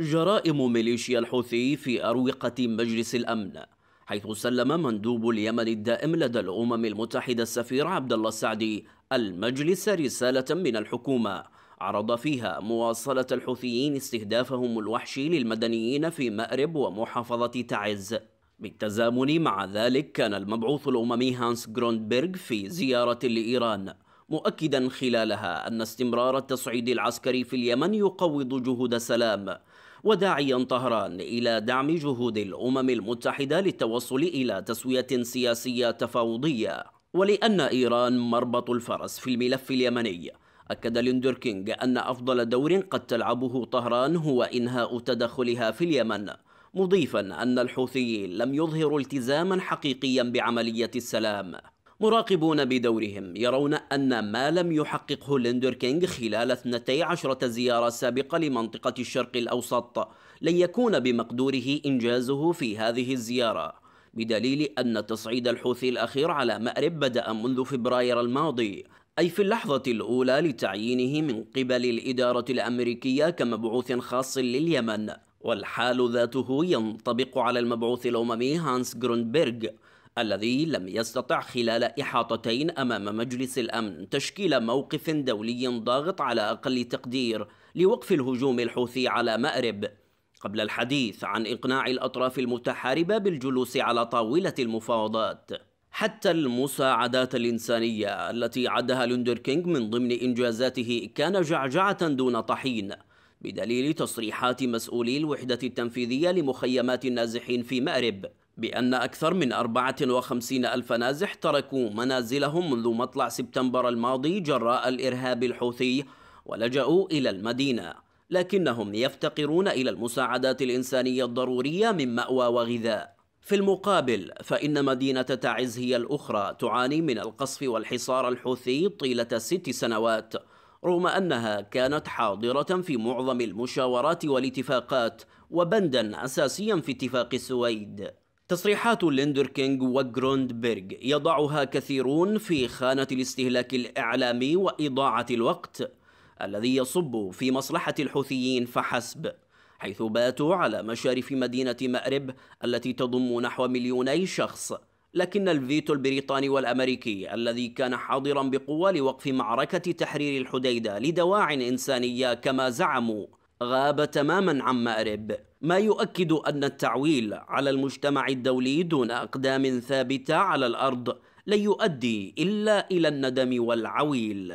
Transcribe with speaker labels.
Speaker 1: جرائم ميليشيا الحوثي في أروقة مجلس الأمن حيث سلم مندوب اليمن الدائم لدى الأمم المتحدة السفير عبد الله السعدي المجلس رسالة من الحكومة عرض فيها مواصلة الحوثيين استهدافهم الوحشي للمدنيين في مأرب ومحافظة تعز بالتزامن مع ذلك كان المبعوث الأممي هانس جروندبرغ في زيارة لإيران مؤكدا خلالها أن استمرار التصعيد العسكري في اليمن يقوض جهود السلام وداعيا طهران إلى دعم جهود الأمم المتحدة للتوصل إلى تسوية سياسية تفاوضية ولأن إيران مربط الفرس في الملف اليمني أكد ليندر أن أفضل دور قد تلعبه طهران هو إنهاء تدخلها في اليمن مضيفا أن الحوثيين لم يظهروا التزاما حقيقيا بعملية السلام مراقبون بدورهم يرون أن ما لم يحققه ليندر كينغ خلال 12 زيارة سابقة لمنطقة الشرق الأوسط لن يكون بمقدوره إنجازه في هذه الزيارة بدليل أن تصعيد الحوثي الأخير على مأرب بدأ منذ فبراير الماضي أي في اللحظة الأولى لتعيينه من قبل الإدارة الأمريكية كمبعوث خاص لليمن والحال ذاته ينطبق على المبعوث الأممي هانس جرونبرغ الذي لم يستطع خلال إحاطتين أمام مجلس الأمن تشكيل موقف دولي ضاغط على أقل تقدير لوقف الهجوم الحوثي على مأرب قبل الحديث عن إقناع الأطراف المتحاربة بالجلوس على طاولة المفاوضات حتى المساعدات الإنسانية التي عدها لندر كينغ من ضمن إنجازاته كان جعجعة دون طحين بدليل تصريحات مسؤولي الوحدة التنفيذية لمخيمات النازحين في مأرب بأن أكثر من 54 ألف نازح تركوا منازلهم منذ مطلع سبتمبر الماضي جراء الإرهاب الحوثي ولجأوا إلى المدينة لكنهم يفتقرون إلى المساعدات الإنسانية الضرورية من مأوى وغذاء في المقابل فإن مدينة تعز هي الأخرى تعاني من القصف والحصار الحوثي طيلة ست سنوات رغم أنها كانت حاضرة في معظم المشاورات والاتفاقات وبندا أساسيا في اتفاق السويد تصريحات ليندر ليندركينغ وجروندبرغ يضعها كثيرون في خانة الاستهلاك الإعلامي وإضاعة الوقت الذي يصب في مصلحة الحوثيين فحسب حيث باتوا على مشارف مدينة مأرب التي تضم نحو مليوني شخص لكن الفيتو البريطاني والأمريكي الذي كان حاضرا بقوة لوقف معركة تحرير الحديدة لدواع إنسانية كما زعموا غاب تماما عن مأرب ما يؤكد أن التعويل على المجتمع الدولي دون أقدام ثابتة على الأرض لن يؤدي إلا إلى الندم والعويل